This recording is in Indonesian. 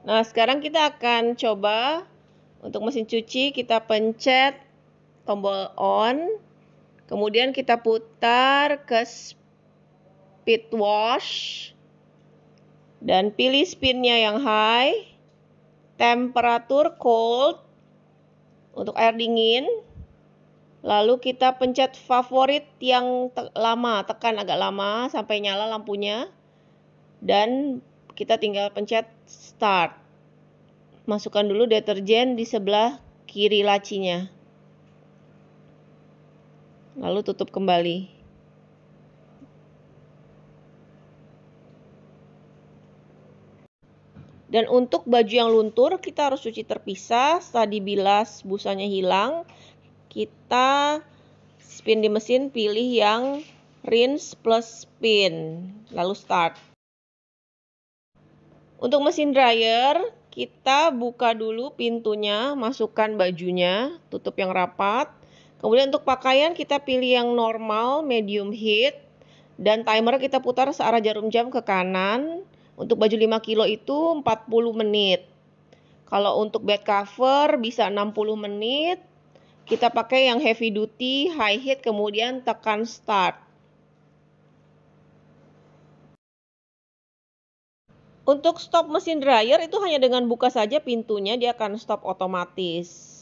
Nah, sekarang kita akan coba untuk mesin cuci kita pencet tombol on. Kemudian kita putar ke speed wash dan pilih spinnya yang high, temperatur cold untuk air dingin. Lalu kita pencet favorit yang te lama, tekan agak lama sampai nyala lampunya. Dan kita tinggal pencet start. Masukkan dulu deterjen di sebelah kiri lacinya. Lalu tutup kembali. Dan untuk baju yang luntur, kita harus cuci terpisah. Setelah dibilas, busanya hilang. Kita spin di mesin, pilih yang rinse plus spin. Lalu start. Untuk mesin dryer, kita buka dulu pintunya, masukkan bajunya, tutup yang rapat. Kemudian untuk pakaian kita pilih yang normal, medium heat. Dan timer kita putar searah jarum jam ke kanan. Untuk baju 5 kilo itu 40 menit. Kalau untuk bed cover bisa 60 menit. Kita pakai yang heavy duty, high heat, kemudian tekan start. Untuk stop mesin dryer itu hanya dengan buka saja pintunya dia akan stop otomatis.